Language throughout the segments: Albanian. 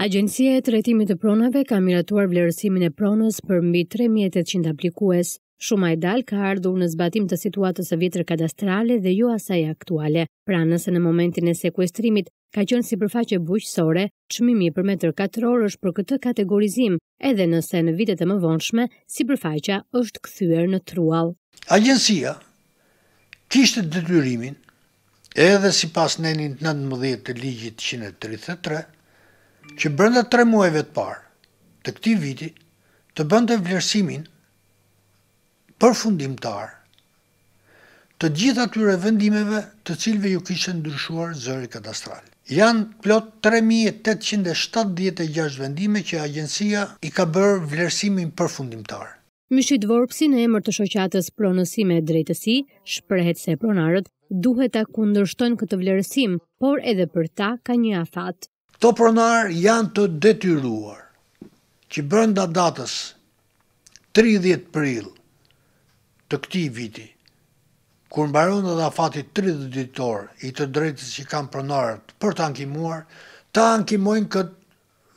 Agjencia e tretimit të Pronave ka miratuar vlerësimin e pronës për mbi 3800 aplikues. Shuma e dal ka ardhur në zbatim të situatës së vitrë kadastrale dhe ju jo asaj aktuale. Pra, nëse në momentin e sekuestrimit ka qenë sipërfaqe bujqësore, çmimi për metër katror është për këtë kategorizim, edhe nëse në vitet e mëvonshme sipërfaqja është kthyer në trual. Agjencia kishte detyrimin edhe sipas nenit 19 të ligjit 133 që brenda 3 muajve të parë të këtij viti të bënte vlerësimin përfundimtar të gjitha tyre vendimeve të cilve ju kishen ndryshuar zëri katastral. Janë plot 3876 vendime që agjensia i ka bërë vlerësimin përfundimtar. Mishit Vorpsi në emër të shoqatës pronësime e drejtësi, shprehet se pronarët duhet ta kundërshtojnë këtë vlerësim, por edhe për ta ka një afat. Këto pronarë janë të detyruar që bërënda datës 30 pril të këti viti, kur në baronë dhe 30 ditor i të drejtës që kam pronarët për të ankimuar, ta ankimojnë këtë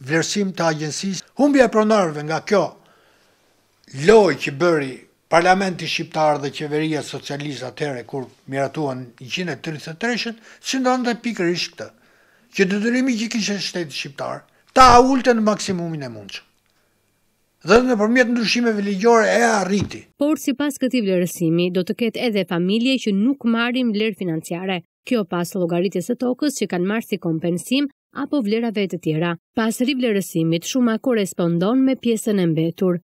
vlerësim të agjensis. Humbja pronarëve nga kjo loj që bëri Parlamenti Shqiptarë dhe Qeveria Socialista të ere kur miratuan 133, që ndonë dhe pikër ishë këtë që dëtërimi që kishe shtetë shqiptarë, ta a ullëte në maksimumin e mundshëm. Dhe në përmjet në ndryshimeve ligjore e a rriti. Por, si pas këti vlerësimi, do të ketë edhe familje që nuk marim vlerë financiare. Kjo pas logaritës e tokës që kanë marë si kompensim apo vlerave të tjera. Pas rivlerësimit, shumë a korespondon me pjesën e mbetur.